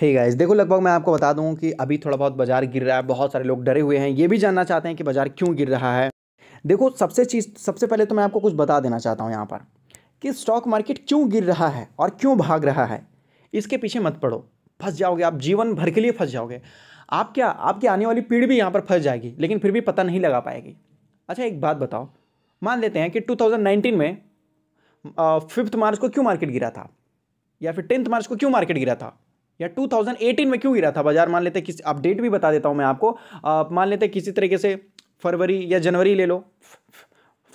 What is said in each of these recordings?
हे hey guys देखो लगभग मैं आपको बता दूं कि अभी थोड़ा बहुत बाजार गिर रहा है बहुत सारे लोग डरे हुए हैं ये भी जानना चाहते हैं कि बाजार क्यों गिर रहा है देखो सबसे चीज़ सबसे पहले तो मैं आपको कुछ बता देना चाहता हूँ यहाँ पर कि स्टॉक मार्केट क्यों गिर रहा है और क्यों भाग रहा है इसके पीछे मत पड़ो फंस जाओगे आप जीवन भर के लिए फंस जाओगे आप क्या आपकी आने वाली पीढ़ी भी यहाँ पर फंस जाएगी लेकिन फिर भी पता नहीं लगा पाएगी अच्छा एक बात बताओ मान लेते हैं कि 2019 में फिफ्थ मार्च को क्यों मार्केट गिरा था या फिर टेंथ मार्च को क्यों मार्केट गिरा था या 2018 में क्यों गिरा था बाजार मान लेते किसी अपडेट भी बता देता हूं मैं आपको आप मान लेते किसी तरीके से फरवरी या जनवरी ले लो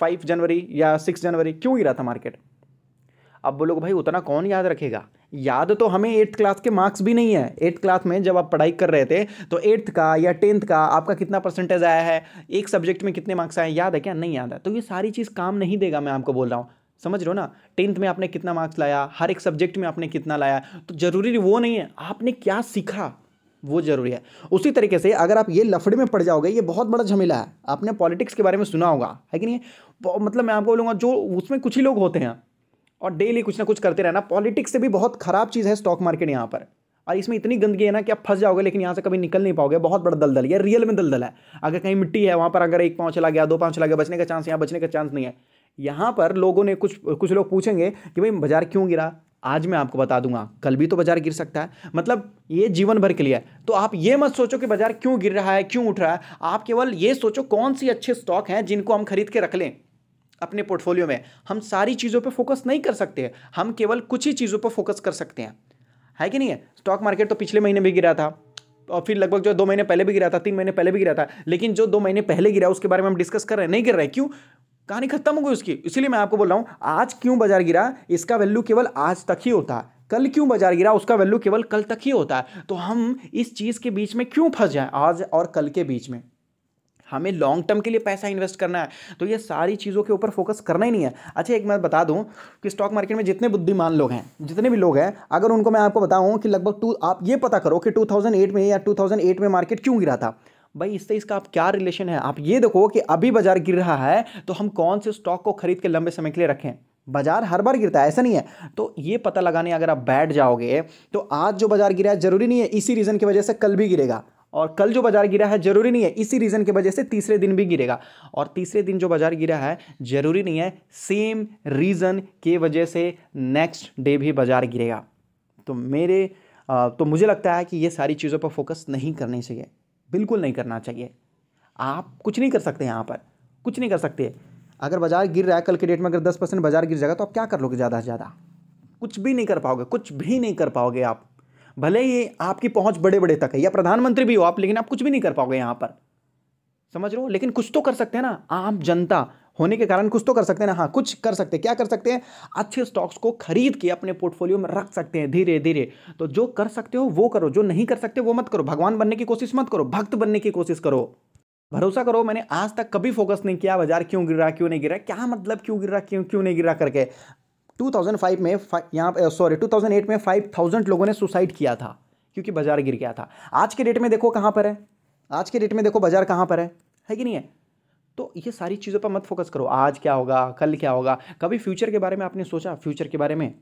फाइव जनवरी या सिक्स जनवरी क्यों गिरा था मार्केट अब बोलोग भाई उतना कौन याद रखेगा याद तो हमें एट्थ क्लास के मार्क्स भी नहीं है एट्थ क्लास में जब आप पढ़ाई कर रहे थे तो एट्थ का या टेंथ का आपका कितना परसेंटेज आया है एक सब्जेक्ट में कितने मार्क्स आए याद है क्या नहीं याद है तो ये सारी चीज़ काम नहीं देगा मैं आपको बोल रहा हूँ समझ रहे हो ना टेंथ में आपने कितना मार्क्स लाया हर एक सब्जेक्ट में आपने कितना लाया तो जरूरी वो नहीं है आपने क्या सीखा वो जरूरी है उसी तरीके से अगर आप ये लफड़े में पड़ जाओगे ये बहुत बड़ा झमेला है आपने पॉलिटिक्स के बारे में सुना होगा है कि नहीं मतलब मैं आपको बोलूँगा जो उसमें कुछ ही लोग होते हैं और डेली कुछ ना कुछ करते रहना पॉलिटिक्स से भी बहुत ख़राब चीज़ है स्टॉक मार्केट यहाँ पर और इसमें इतनी गंदगी है ना कि आप फंस जाओगे लेकिन यहाँ से कभी निकल नहीं पाओगे बहुत बड़ा दलदल ये रियल में दलदल है अगर कहीं मिट्टी है वहाँ पर अगर एक पाँव चला गया दो पाँव चला गया बचने का चांस यहाँ बचने का चांस नहीं है यहाँ पर लोगों ने कुछ कुछ लोग पूछेंगे कि भाई बाजार क्यों गिरा आज मैं आपको बता दूंगा कल भी तो बाजार गिर सकता है मतलब ये जीवन भर के लिए तो आप ये मत सोचो कि बाजार क्यों गिर रहा है क्यों उठ रहा है आप केवल ये सोचो कौन सी अच्छे स्टॉक हैं जिनको हम खरीद के रख लें अपने पोर्टफोलियो में हम सारी चीज़ों पे फोकस नहीं कर सकते हम केवल कुछ ही चीज़ों पर फोकस कर सकते हैं है कि नहीं है स्टॉक मार्केट तो पिछले महीने भी गिरा था और फिर लगभग जो दो महीने पहले भी गिरा था तीन महीने पहले भी गिरा था लेकिन जो दो महीने पहले गिरा उसके बारे में हम डिस्कस कर रहे हैं नहीं गिर रहे क्यों कहानी खत्म हो गई उसकी इसीलिए मैं आपको बोल रहा हूँ आज क्यों बाजार गिरा इसका वैल्यू केवल आज तक ही होता है कल क्यों बाजार गिरा उसका वैल्यू केवल कल तक ही होता है तो हम इस चीज़ के बीच में क्यों फंस जाएं आज और कल के बीच में हमें लॉन्ग टर्म के लिए पैसा इन्वेस्ट करना है तो ये सारी चीज़ों के ऊपर फोकस करना ही नहीं है अच्छा एक मैं बता दूं कि स्टॉक मार्केट में जितने बुद्धिमान लोग हैं जितने भी लोग हैं अगर उनको मैं आपको बताऊं कि लगभग टू आप ये पता करो कि 2008 में या 2008 में मार्केट क्यों गिरा था भाई इससे इसका आप क्या रिलेशन है आप ये देखो कि अभी बाजार गिर रहा है तो हम कौन से स्टॉक को खरीद के लंबे समय के लिए रखें बाजार हर बार गिरता है ऐसा नहीं है तो ये पता लगाने अगर आप बैठ जाओगे तो आज जो बाजार गिरा है जरूरी नहीं है इसी रीज़न की वजह से कल भी गिरेगा और कल जो बाजार गिरा है जरूरी नहीं है इसी रीज़न की वजह से तीसरे दिन भी गिरेगा और तीसरे दिन जो बाजार गिरा है जरूरी नहीं है सेम रीज़न के वजह से नेक्स्ट डे भी बाजार गिरेगा तो मेरे तो मुझे लगता है कि ये सारी चीज़ों पर फोकस नहीं करनी चाहिए बिल्कुल नहीं करना चाहिए आप कुछ नहीं कर सकते यहाँ पर कुछ नहीं कर सकते अगर बाजार गिर रहा है कल के डेट में अगर दस परसेंट बाजार गिर जाएगा तो आप क्या कर लोगे ज़्यादा से ज़्यादा कुछ भी नहीं कर पाओगे कुछ भी नहीं कर पाओगे आप भले ही आपकी पहुंच बड़े बड़े तक है या प्रधानमंत्री भी हो आप लेकिन आप कुछ भी नहीं कर पाओगे यहां पर समझ रहे हो लेकिन कुछ तो कर सकते हैं ना आम जनता होने के कारण कुछ तो कर सकते हैं ना हाँ कुछ कर सकते हैं क्या कर सकते हैं अच्छे स्टॉक्स को खरीद के अपने पोर्टफोलियो में रख सकते हैं धीरे धीरे तो जो कर सकते हो वो करो जो नहीं कर सकते वो मत करो भगवान बनने की कोशिश मत करो भक्त बनने की कोशिश करो भरोसा करो मैंने आज तक कभी फोकस नहीं किया बाजार क्यों गिर रहा क्यों नहीं गिर रहा क्या मतलब क्यों गिर रहा क्यों क्यों नहीं गिर रहा करके 2005 में यहाँ सॉरी 2008 uh, में 5000 लोगों ने सुसाइड किया था क्योंकि बाजार गिर गया था आज के डेट में देखो कहाँ पर है आज के डेट में देखो बाजार कहाँ पर है है कि नहीं है तो ये सारी चीज़ों पर मत फोकस करो आज क्या होगा कल क्या होगा कभी फ्यूचर के बारे में आपने सोचा फ्यूचर के बारे में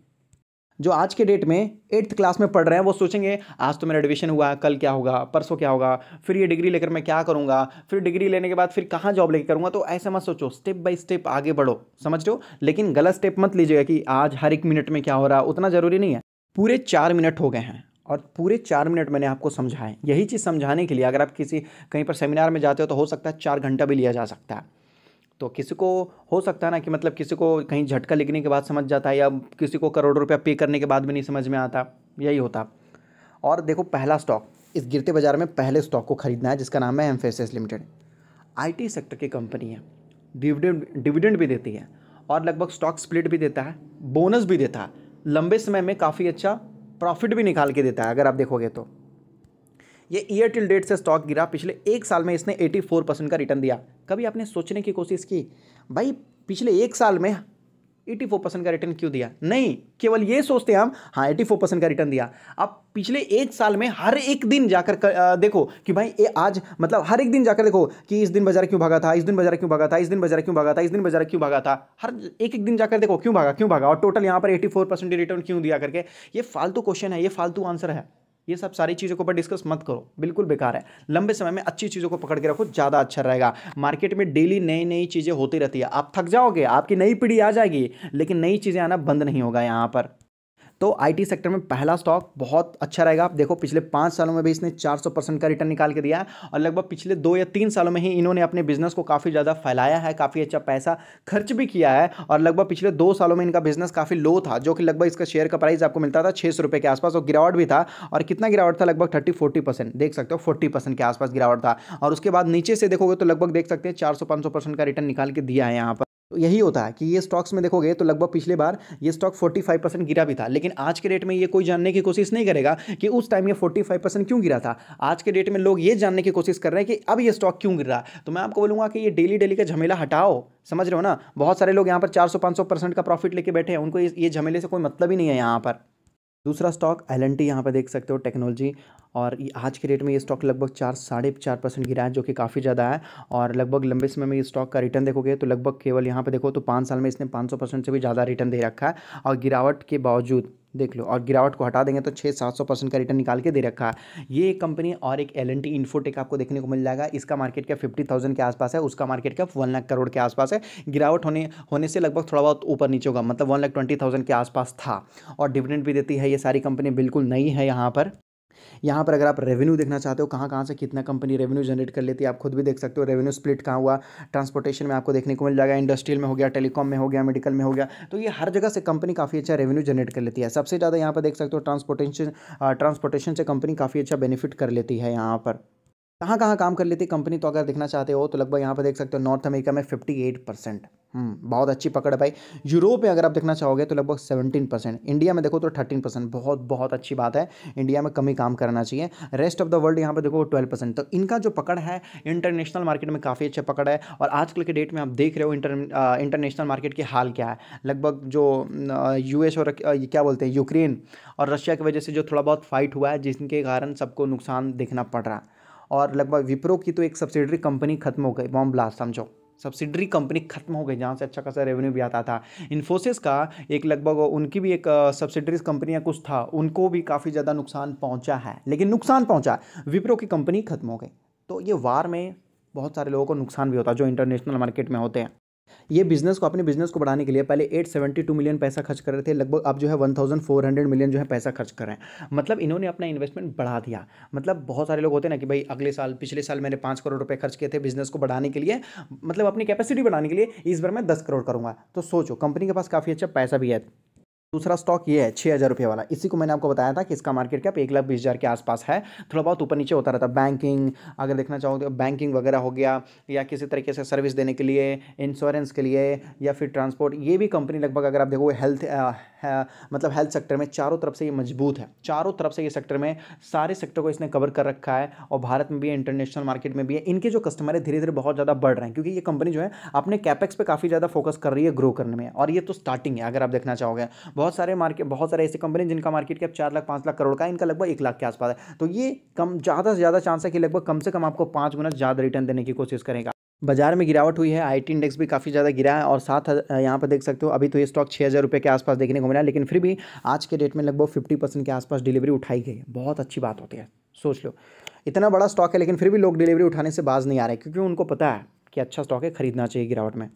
जो आज के डेट में एट्थ क्लास में पढ़ रहे हैं वो सोचेंगे आज तो मेरा एडमिशन हुआ कल क्या होगा परसों क्या होगा फिर ये डिग्री लेकर मैं क्या करूँगा फिर डिग्री लेने के बाद फिर कहाँ जॉब लेकर करूँगा तो ऐसा मत सोचो स्टेप बाय स्टेप आगे बढ़ो समझ लो लेकिन गलत स्टेप मत लीजिएगा कि आज हर एक मिनट में क्या हो रहा उतना ज़रूरी नहीं है पूरे चार मिनट हो गए हैं और पूरे चार मिनट मैंने आपको समझाएं यही चीज़ समझाने के लिए अगर आप किसी कहीं पर सेमिनार में जाते हो तो हो सकता है चार घंटा भी लिया जा सकता है तो किसी को हो सकता है ना कि मतलब किसी को कहीं झटका लिखने के बाद समझ जाता है या किसी को करोड़ों रुपया पे करने के बाद भी नहीं समझ में आता यही होता और देखो पहला स्टॉक इस गिरते बाजार में पहले स्टॉक को खरीदना है जिसका नाम है एम्फेसिस लिमिटेड आईटी सेक्टर की कंपनी है डिविडेंड डिविडेंड भी देती है और लगभग स्टॉक स्प्लिट भी देता है बोनस भी देता है लंबे समय में काफ़ी अच्छा प्रॉफिट भी निकाल के देता है अगर आप देखोगे तो ये ईयर टिल डेट से स्टॉक गिरा पिछले एक साल में इसने 84 परसेंट का रिटर्न दिया कभी आपने सोचने की कोशिश की भाई पिछले एक साल में 84 परसेंट का रिटर्न क्यों दिया नहीं केवल ये सोचते हैं हम हाँ एटी परसेंट का रिटर्न दिया अब पिछले एक साल में हर एक दिन जाकर कर, आ, देखो कि भाई ये आज मतलब हर एक दिन जाकर देखो कि इस दिन बाजार क्यों भागा था इस दिन बाजार क्यों भागा था इस दिन बाजार क्यों भागा था इस दिन बाजार क्यों भागा था हर एक एक दिन जाकर देखो क्यों भागा क्यों भागा और टोटल यहाँ पर एटी रिटर्न क्यों दिया करके ये फालतू क्वेश्चन है ये फालतू आंसर है ये सब सारी चीज़ों के ऊपर डिस्कस मत करो बिल्कुल बेकार है लंबे समय में अच्छी चीज़ों को पकड़ के रखो ज़्यादा अच्छा रहेगा मार्केट में डेली नई नई चीज़ें होती रहती है आप थक जाओगे आपकी नई पीढ़ी आ जाएगी लेकिन नई चीज़ें आना बंद नहीं होगा यहाँ पर तो आईटी सेक्टर में पहला स्टॉक बहुत अच्छा रहेगा आप देखो पिछले पाँच सालों में भी इसने 400 परसेंट का रिटर्न निकाल के दिया है और लगभग पिछले दो या तीन सालों में ही इन्होंने अपने बिजनेस को काफ़ी ज़्यादा फैलाया है काफ़ी अच्छा पैसा खर्च भी किया है और लगभग पिछले दो सालों में इनका बिजनेस काफ़ी लो था जो कि लगभग इसका शेयर का प्राइस आपको मिलता था छः सौ के आसपास और गिरावट भी था और कितना गिरावट था लगभग थर्टी फोर्टी परसेंट देख सकते हो फोर्टी परसेंट के आसपास गिरावट था और उसके बाद नीचे से देखोगे तो लगभग देख सकते हैं चार सौ का रिटर्न निकाल के दिया है यहाँ पर तो यही होता है कि ये स्टॉक्स में देखोगे तो लगभग पिछले बार ये स्टॉक 45 परसेंट गिरा भी था लेकिन आज के डेट में ये कोई जानने की कोशिश नहीं करेगा कि उस टाइम ये 45 परसेंट क्यों गिरा था आज के डेट में लोग ये जानने की कोशिश कर रहे हैं कि अब ये स्टॉक क्यों गिर रहा है तो मैं आपको बोलूँगा कि ये डेली डेली का झमेला हटाओ समझ रहे हो ना बहुत सारे लोग यहाँ पर चार सौ का प्रॉफिट लेके बैठे हैं उनको ये झमेले से कोई मतलब ही नहीं है यहाँ पर दूसरा स्टॉक एल एन टी यहाँ पर देख सकते हो टेक्नोलॉजी और आज के रेट में ये स्टॉक लगभग चार साढ़े चार परसेंट गिरा है जो कि काफ़ी ज़्यादा है और लगभग लंबे समय में ये स्टॉक का रिटर्न देखोगे तो लगभग केवल यहाँ पे देखो तो पाँच साल में इसने पाँच सौ परसेंट से भी ज़्यादा रिटर्न दे रखा है और गिरावट के बावजूद देख लो और गिरावट को हटा देंगे तो छः सात सौ परसेंट का रिटर्न निकाल के दे रखा है ये एक कंपनी और एक एल एन टी इन्फोटेक आपको देखने को मिल जाएगा इसका मार्केट कैप फिफ्टी थाउजेंड के आसपास है उसका market cap one lakh crore के आसपास है गिरावट होने होने से लगभग थोड़ा बहुत ऊपर नीचे होगा मतलब वन लाख ट्वेंटी थाउजेंड के आसपास था और डिविडेंड भी देती है ये सारी कंपनी बिल्कुल नई है यहाँ पर यहाँ पर अगर आप रेवेन्यू देखना चाहते हो कहाँ कहाँ से कितना कंपनी रेवेन्यू जनरेट कर लेती है आप खुद भी देख सकते हो रेवेन्यू स्प्लिट कहाँ हुआ ट्रांसपोर्टेशन में आपको देखने को मिल जाएगा इंडस्ट्रियल में हो गया टेलीकॉम में हो गया मेडिकल में हो गया तो ये हर जगह से कंपनी काफ़ी अच्छा रेवेन्यू जनरेट कर लेती है सबसे ज़्यादा यहाँ पर देख सकते हो ट्रांसपोर्टेशन ट्रांसपोर्टेशन से कंपनी काफ़ी अच्छा बेनिफिट कर लेती है यहाँ पर कहाँ कहाँ काम कर लेती कंपनी तो अगर देखना चाहते हो तो लगभग यहाँ पर देख सकते हो नॉर्थ अमेरिका में 58 परसेंट हम्म, बहुत अच्छी पकड़ है भाई यूरोप में अगर आप देखना चाहोगे तो लगभग 17 परसेंट इंडिया में देखो तो 13 परसेंट बहुत बहुत अच्छी बात है इंडिया में कमी काम करना चाहिए रेस्ट ऑफ द वर्ल्ड यहाँ पर देखो ट्वेल्व परसेंट तो इनका जो पकड़ है इंटरनेशनल मार्केट में काफ़ी अच्छा पकड़ है और आजकल के डेट में आप देख रहे हो इंटर इंटरनेशनल मार्केट की हाल क्या है लगभग जो यू और क्या बोलते हैं यूक्रेन और रशिया की वजह से जो थोड़ा बहुत फाइट हुआ है जिसके कारण सबको नुकसान देखना पड़ रहा है और लगभग विप्रो की तो एक सब्सिडरी कंपनी खत्म हो गई बॉम्ब ब्लास्ट समझो सब्सिडरी कंपनी खत्म हो गई जहाँ से अच्छा खासा रेवेन्यू भी आता था इन्फोसिस का एक लगभग उनकी भी एक सब्सिडरीज कंपनी या कुछ था उनको भी काफ़ी ज़्यादा नुकसान पहुँचा है लेकिन नुकसान पहुँचा विप्रो की कंपनी खत्म हो गई तो ये वार में बहुत सारे लोगों को नुकसान भी होता है जो इंटरनेशनल मार्केट में होते हैं ये बिजनेस को अपने बिजनेस को बढ़ाने के लिए पहले 872 मिलियन पैसा खर्च कर रहे थे लगभग अब जो है 1400 मिलियन जो है पैसा खर्च कर रहे हैं मतलब इन्होंने अपना इन्वेस्टमेंट बढ़ा दिया मतलब बहुत सारे लोग होते हैं ना कि भाई अगले साल पिछले साल मैंने पाँच करोड़ रुपए खर्च किए थे बिजनेस को बढ़ाने के लिए मतलब अपनी कैपेसिटी बढ़ाने के लिए इस बार मैं दस करोड़ करूँगा तो सोचो कंपनी के पास काफ़ी अच्छा पैसा भी है दूसरा स्टॉक ये है छः हज़ार रुपये वाला इसी को मैंने आपको बताया था कि इसका मार्केट कैप एक लाख बीस हज़ार के आसपास है थोड़ा बहुत ऊपर नीचे होता रहता है बैंकिंग अगर देखना चाहोगे तो बैंकिंग वगैरह हो गया या किसी तरीके से सर्विस देने के लिए इंश्योरेंस के लिए या फिर ट्रांसपोर्ट ये भी कंपनी लगभग अगर आप देखोगे हेल्थ मतलब हेल्थ सेक्टर में चारों तरफ से ये मजबूत है चारों तरफ से ये सेक्टर में सारे सेक्टर को इसने कवर कर रखा है और भारत में भी है इंटरनेशनल मार्केट में भी है इनके जो कस्टमर है धीरे धीरे बहुत ज़्यादा बढ़ रहे हैं क्योंकि ये कंपनी जो है अपने कैपेक्स पर काफ़ी ज़्यादा फोकस कर रही है ग्रो करने में और ये तो स्टार्टिंग है अगर आप देखना चाहोगे बहुत सारे मार्केट बहुत सारे ऐसी कंपनी जिनका मार्केट कैप चार लाख पाँच लाख करोड़ का इनका लगभग एक लाख के आसपास है तो ये कम ज़्यादा से ज़्यादा चांस है कि लगभग कम से कम आपको पाँच गुना ज़्यादा रिटर्न देने की कोशिश करेगा बाजार में गिरावट हुई है आईटी इंडेक्स भी काफ़ी ज़्यादा गिरा है और साथ यहाँ पर देख सकते हो अभी तो ये स्टॉक छः हज़ार रुपये के आसपास देखने को मिला लेकिन फिर भी आज के डेट में लगभग फिफ्टी परसेंट के आसपास डिलीवरी उठाई गई है बहुत अच्छी बात होती है सोच लो इतना बड़ा स्टॉक है लेकिन फिर भी लोग डिलीवरी उठाने से बाज नहीं आ रहे क्योंकि उनको पता है कि अच्छा स्टॉक है खरीदना चाहिए गिरावट में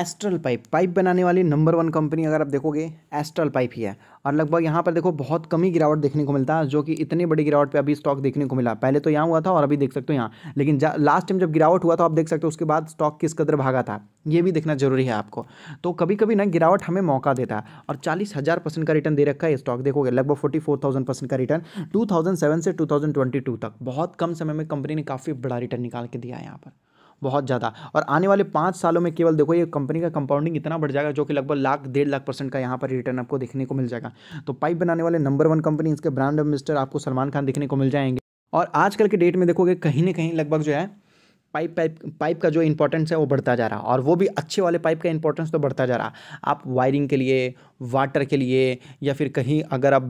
एस्ट्रल पाइप पाइप बनाने वाली नंबर वन कंपनी अगर आप देखोगे एस्ट्रल पाइप ही है और लगभग यहाँ पर देखो बहुत कमी गिरावट देखने को मिलता है जो कि इतनी बड़ी गिरावट पे अभी स्टॉक देखने को मिला पहले तो यहाँ हुआ था और अभी देख सकते हो यहाँ लेकिन लास्ट टाइम जब गिरावट हुआ तो आप देख सकते हो उसके बाद स्टॉक किस कदर भागा था ये भी देखना जरूरी है आपको तो कभी कभी ना गिरावट हमें मौका देता है और चालीस हज़ार परसेंट का रिटर्न दे रखा है स्टॉक देखोगे लगभग फोर्टी फोर थाउजेंड परसेंट का रिटर्न टू थाउजेंड सेवन से टू थाउजेंड ट्वेंटी टू तक बहुत कम समय में कंपनी ने काफ़ी बड़ा रिटर्न निकाल के दिया है यहाँ पर बहुत ज़्यादा और आने वाले पाँच सालों में केवल देखो ये कंपनी का कंपाउंडिंग इतना बढ़ जाएगा जो कि लगभग लाख डेढ़ लाख परसेंट का यहाँ पर रिटर्न आपको देखने को मिल जाएगा तो पाइप बनाने वाले नंबर वन कंपनी इसके ब्रांड एम्बेस्टर आपको सलमान खान देखने को मिल जाएंगे और आजकल के डेट में देखोगे कहीं ना कहीं लगभग जो है पाइप पाइप पाइप का जो इंपॉर्टेंस है वो बढ़ता जा रहा और वो भी अच्छे वाले पाइप का इंपॉर्टेंस तो बढ़ता जा रहा आप वायरिंग के लिए वाटर के लिए या फिर कहीं अगर आप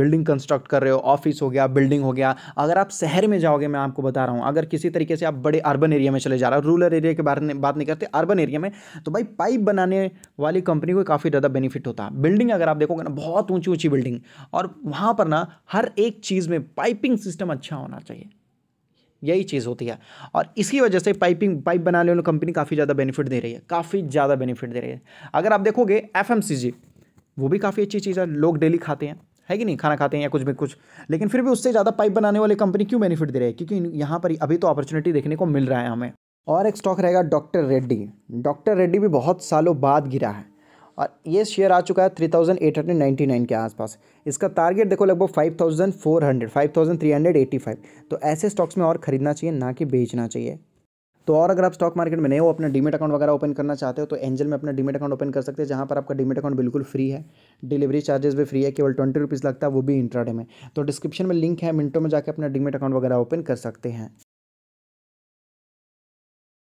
बिल्डिंग कंस्ट्रक्ट कर रहे हो ऑफिस हो गया बिल्डिंग हो गया अगर आप शहर में जाओगे मैं आपको बता रहा हूँ अगर किसी तरीके से आप बड़े अर्बन एरिया में चले जा रहे हो रूरल एरिया के बारे में बात नहीं करते अर्बन एरिया में तो भाई पाइप बनाने वाली कंपनी को काफ़ी ज़्यादा बेनिफिट होता है बिल्डिंग अगर आप देखोगे ना बहुत ऊँची ऊँची बिल्डिंग और वहाँ पर ना हर एक चीज़ में पाइपिंग सिस्टम अच्छा होना चाहिए यही चीज़ होती है और इसी वजह से पाइपिंग पाइप बनाने वाली कंपनी काफ़ी ज़्यादा बेनिफिट दे रही है काफ़ी ज़्यादा बेनिफिट दे रही है अगर आप देखोगे एफ वो भी काफ़ी अच्छी चीज़ है लोग डेली खाते हैं है कि नहीं खाना खाते हैं या कुछ भी कुछ लेकिन फिर भी उससे ज़्यादा पाइप बनाने वाली कंपनी क्यों बेनिफिट दे रही है क्योंकि यहाँ पर अभी तो अपॉर्चुनिटी देखने को मिल रहा है हमें और एक स्टॉक रहेगा डॉक्टर रेड्डी डॉक्टर रेड्डी भी बहुत सालों बाद गिरा है और ये शेयर आ चुका है three thousand eight hundred ninety nine के आसपास इसका टारगेट देखो लगभग five thousand four hundred five thousand three hundred eighty five तो ऐसे स्टॉक्स में और खरीदना चाहिए ना कि बेचना चाहिए तो और अगर आप स्टॉक मार्केट में नए हो अपना डीमेट अकाउंट वगैरह ओपन करना चाहते हो तो एंजल में अपना डीमेट अकाउंट ओपन कर सकते हैं जहाँ पर आपका डीमेट अकाउंट बिल्कुल फ्री है डिलीवरी चार्जेस भी फ्री है केवल ट्वेंटी रुपीज़ लगता है वो भी इंट्राडे में तो डिस्क्रिप्शन में लिंक है मिनटों में जाकर अपना डीमेट अकाउंट वगैरह ओपन कर सकते हैं